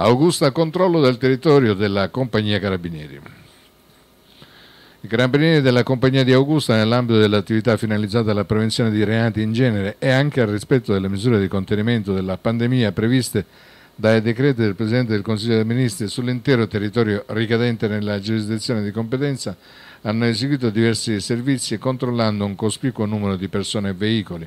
Augusta controllo del territorio della compagnia Carabinieri. I carabinieri della compagnia di Augusta nell'ambito dell'attività finalizzata alla prevenzione di reati in genere e anche al rispetto delle misure di contenimento della pandemia previste dai decreti del Presidente del Consiglio dei Ministri sull'intero territorio ricadente nella giurisdizione di competenza hanno eseguito diversi servizi controllando un cospicuo numero di persone e veicoli,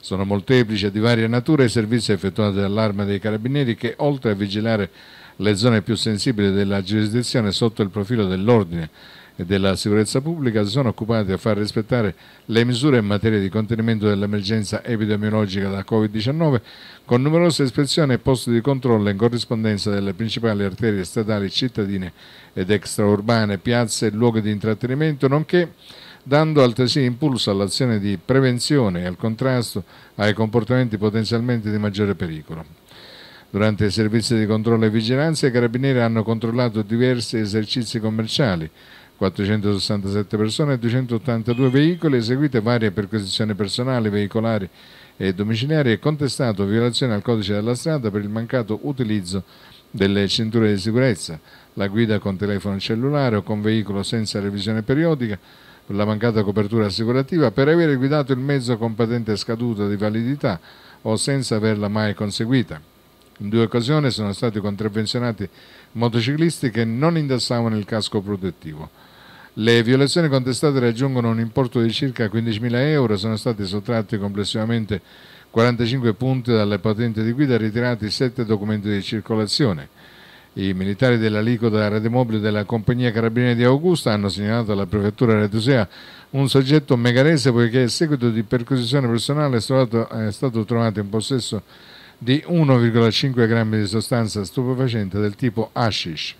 sono molteplici e di varia natura i servizi effettuati dall'Arma dei Carabinieri che, oltre a vigilare le zone più sensibili della giurisdizione sotto il profilo dell'ordine e della sicurezza pubblica, si sono occupati a far rispettare le misure in materia di contenimento dell'emergenza epidemiologica da Covid-19 con numerose ispezioni e posti di controllo in corrispondenza delle principali arterie statali cittadine ed extraurbane, piazze e luoghi di intrattenimento, nonché dando altresì impulso all'azione di prevenzione e al contrasto ai comportamenti potenzialmente di maggiore pericolo. Durante i servizi di controllo e vigilanza i carabinieri hanno controllato diversi esercizi commerciali, 467 persone e 282 veicoli, eseguite varie perquisizioni personali, veicolari e domiciliari e contestato violazioni al codice della strada per il mancato utilizzo delle cinture di sicurezza, la guida con telefono cellulare o con veicolo senza revisione periodica, per la mancata copertura assicurativa, per avere guidato il mezzo con patente scaduta di validità o senza averla mai conseguita. In due occasioni sono stati contravvenzionati motociclisti che non indossavano il casco protettivo. Le violazioni contestate raggiungono un importo di circa 15.000 euro, sono stati sottratti complessivamente 45 punti dalle patenti di guida e ritirati 7 documenti di circolazione. I militari dell'alico della rete mobile della compagnia Carabinieri di Augusta hanno segnalato alla prefettura Retusea un soggetto megarese poiché a seguito di perquisizione personale è stato, è stato trovato in possesso di 1,5 grammi di sostanza stupefacente del tipo hashish.